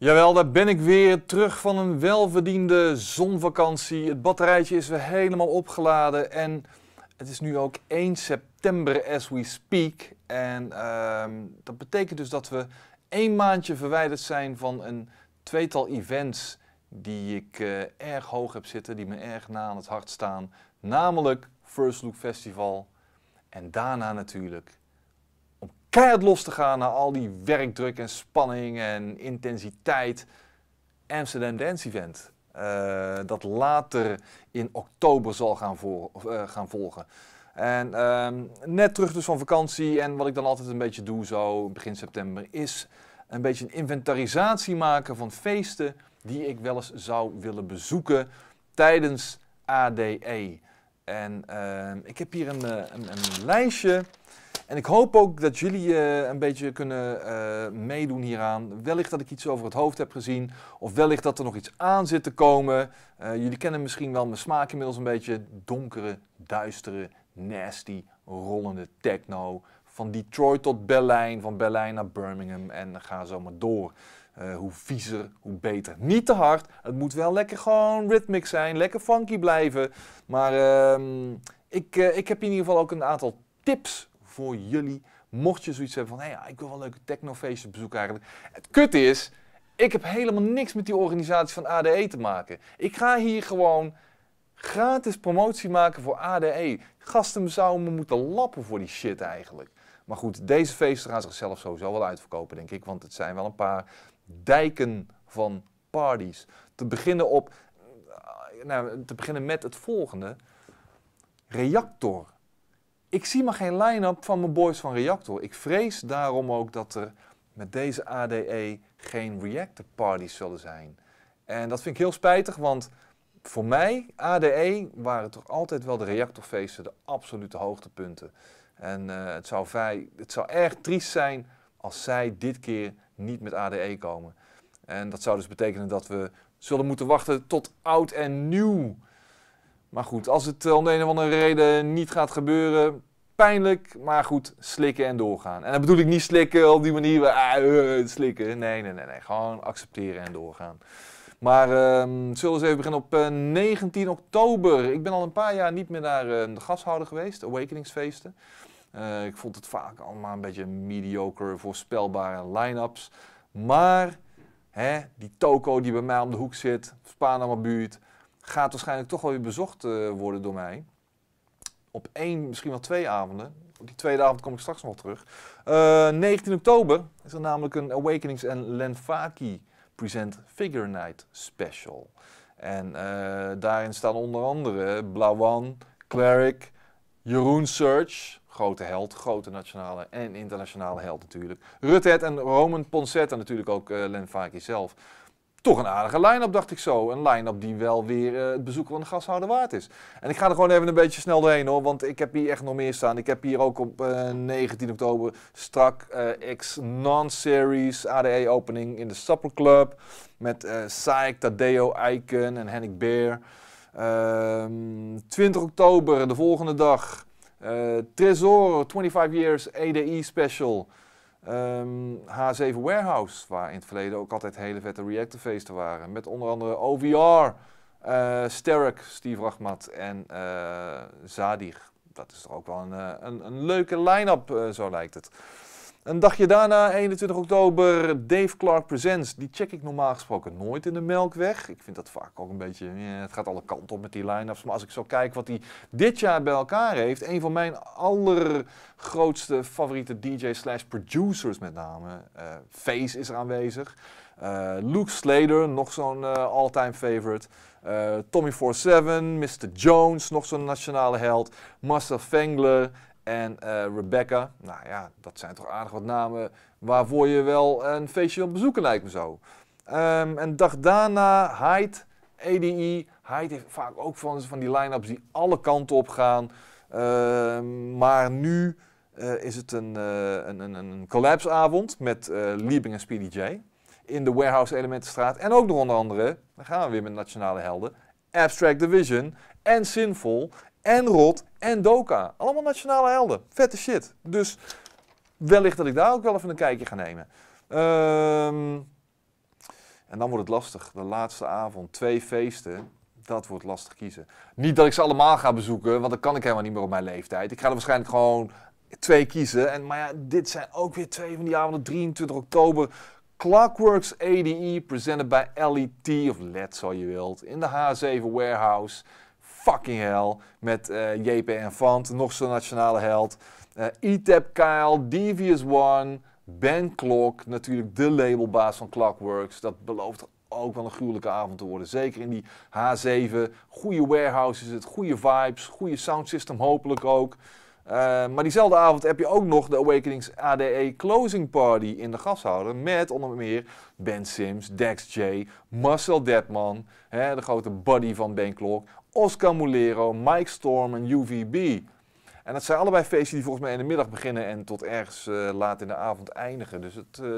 Jawel, daar ben ik weer terug van een welverdiende zonvakantie. Het batterijtje is weer helemaal opgeladen en het is nu ook 1 september as we speak. En ehm, dat betekent dus dat we één maandje verwijderd zijn van een tweetal events die ik eh, erg hoog heb zitten, die me erg na aan het hart staan. Namelijk First Look Festival en daarna natuurlijk keihard los te gaan naar al die werkdruk en spanning en intensiteit. Amsterdam Dance Event. Eh, dat later in oktober zal gaan, voor, eh, gaan volgen. En ehm, net terug dus van vakantie en wat ik dan altijd een beetje doe zo begin september is een beetje een inventarisatie maken van feesten die ik wel eens zou willen bezoeken tijdens ADE. En ehm, ik heb hier een, eh, een, een lijstje en ik hoop ook dat jullie eh, een beetje kunnen uh, meedoen hieraan. Wellicht dat ik iets over het hoofd heb gezien. Of wellicht dat er nog iets aan zit te komen. Eh, jullie kennen misschien wel mijn smaak inmiddels een beetje. Donkere, duistere, nasty, rollende techno. Van Detroit tot Berlijn, van Berlijn naar Birmingham en ga zo maar door. hoe viezer, hoe beter. Niet te hard. Het moet wel lekker gewoon rhythmic zijn. Lekker funky blijven. Maar ehm, ik, ik heb in ieder geval ook een aantal tips voor jullie. Mocht je zoiets hebben van, hé, ik wil wel een leuke technofeestje bezoeken eigenlijk. Het kut is, ik heb helemaal niks met die organisatie van ADE te maken. Ik ga hier gewoon gratis promotie maken voor ADE. Gasten zouden me moeten lappen voor die shit eigenlijk. Maar goed, deze feesten gaan zichzelf sowieso wel uitverkopen, denk ik. Want het zijn wel een paar dijken van parties. Te beginnen, op, nou, te beginnen met het volgende. Reactor ik zie maar geen line-up van mijn boys van Reactor. Ik vrees daarom ook dat er met deze ADE geen reactor parties zullen zijn. En dat vind ik heel spijtig, want voor mij, ADE, waren toch altijd wel de reactorfeesten de absolute hoogtepunten. En eh, het, zou vrij, het zou erg triest zijn als zij dit keer niet met ADE komen. En dat zou dus betekenen dat we zullen moeten wachten tot oud en nieuw. Maar goed, als het om de een of andere reden niet gaat gebeuren, pijnlijk, maar goed, slikken en doorgaan. En dat bedoel ik niet slikken op die manier, eh, eh, eh, slikken. Nee, nee, nee, nee, gewoon accepteren en doorgaan. Maar het ehm, zullen we eens even beginnen op 19 oktober. Ik ben al een paar jaar niet meer naar de gashouder geweest, Awakeningsfeesten. ik vond het vaak allemaal een beetje mediocre, voorspelbare line-ups. Maar hè, die toko die bij mij om de hoek zit, Spanama buurt, gaat waarschijnlijk toch wel weer bezocht worden door mij op één, misschien wel twee avonden. Op die tweede avond kom ik straks nog terug. 19 eh, oktober is er namelijk een Awakenings en Lenfaki Present Figure Night Special. En eh, daarin staan onder andere Blauwan, Cleric, Jeroen Search, grote held, grote nationale en internationale held natuurlijk. Rutet en Roman Ponsetta natuurlijk ook uh, eh, Lenfaki zelf toch een aardige line-up, dacht ik zo. Een line-up die wel weer eh, het bezoek van de gashouder waard is. En ik ga er gewoon even een beetje snel doorheen hoor, want ik heb hier echt nog meer staan. Ik heb hier ook op uh, eh, 19 oktober strak uh, X Non-Series ADE opening in de Supper Club. Met uh, Saik, Tadeo, Eiken en Hennik Beer. 20 ehm, oktober, de volgende dag, Tresor 25 Years ADE Special. H7 ehm, Warehouse, waar in het verleden ook altijd hele vette reactorfeesten waren. Met onder andere OVR, uh, eh, Steve Rachmat en uh, Zadig. Dat is toch ook wel een, eh, een, een leuke line-up, zo lijkt het. Een dagje daarna, 21 oktober, Dave Clark Presents. Die check ik normaal gesproken nooit in de melkweg. Ik vind dat vaak ook een beetje, eh, het gaat alle kanten op met die line-ups. Maar als ik zo kijk wat hij dit jaar bij elkaar heeft, een van mijn allergrootste favoriete DJ's slash producers met name. Uh, Face is er aanwezig. Eh, Luke Slater, nog zo'n all-time favorite. Tommy47, Mr. Jones, nog zo'n nationale held. Master Fengler, en eh, Rebecca. Nou ja, dat zijn toch aardig wat namen waarvoor je wel een feestje wil bezoeken, lijkt me zo. Um, en dag daarna, Hyde, EDI. Hyde heeft vaak ook van, van die line-ups die alle kanten op gaan. Ehm, maar nu eh, is het een, eh, een, een, een collapsavond met Liebing en Speedy J. In de Warehouse Elementenstraat. En ook nog onder andere, dan gaan we weer met nationale helden. Abstract Division en Sinful en Rot en Doka. Allemaal nationale helden. Vette shit. Dus wellicht dat ik daar ook wel even een kijkje ga nemen. Ehm, en dan wordt het lastig. De laatste avond, twee feesten. Dat wordt lastig kiezen. Niet dat ik ze allemaal ga bezoeken, want dat kan ik helemaal niet meer op mijn leeftijd. Ik ga er waarschijnlijk gewoon twee kiezen. En, maar ja, dit zijn ook weer twee van die avonden. 23 oktober. Clockworks ADE, presented by LET, of let zo je wilt, in de H7 Warehouse fucking hell. Met uh, eh, JP en Fant, nog zo'n nationale held. Uh, eh, E-Tap Kyle, Devious One, Ben Clock, natuurlijk de labelbaas van Clockworks. Dat belooft ook wel een gruwelijke avond te worden. Zeker in die H7. Goede warehouses, het goede vibes, goede soundsystem hopelijk ook. Eh, maar diezelfde avond heb je ook nog de Awakenings ADE Closing Party in de gashouder. Met onder meer Ben Sims, Dex J, Marcel Detman, hè, de grote buddy van Ben Klok, Oscar Mulero, Mike Storm en UVB. En dat zijn allebei feestjes die volgens mij in de middag beginnen en tot ergens eh, laat in de avond eindigen. Dus het eh,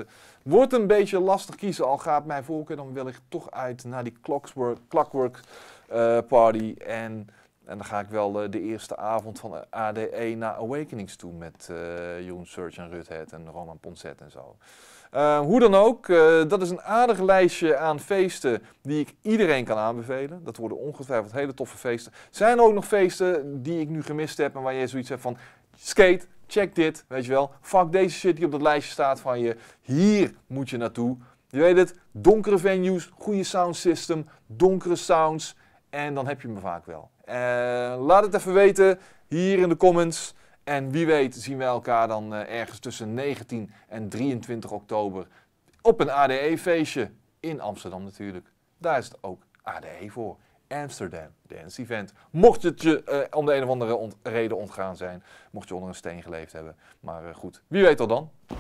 wordt een beetje lastig kiezen, al gaat mijn voorkeur dan wellicht toch uit naar die Clockwork, clockwork Party. En en dan ga ik wel eh, de eerste avond van ADE naar Awakenings toe met uh, Jeroen Search en Ruthed en Roman Ponset en zo. Eh, hoe dan ook, dat is een aardig lijstje aan feesten die ik iedereen kan aanbevelen. Dat worden ongetwijfeld hele toffe feesten. Zijn er ook nog feesten die ik nu gemist heb en waar je zoiets hebt van skate, check dit, weet je wel. Fuck deze shit die op dat lijstje staat van je. Hier moet je naartoe. Je weet het, donkere venues, goede sound system, donkere sounds. En dan heb je me vaak wel. Eh, laat het even weten hier in de comments. En wie weet zien we elkaar dan eh, ergens tussen 19 en 23 oktober op een ADE-feestje in Amsterdam natuurlijk. Daar is het ook ADE voor. Amsterdam Dance Event. Mocht het je eh, om de een of andere reden ontgaan zijn, mocht je onder een steen geleefd hebben. Maar goed, wie weet al dan.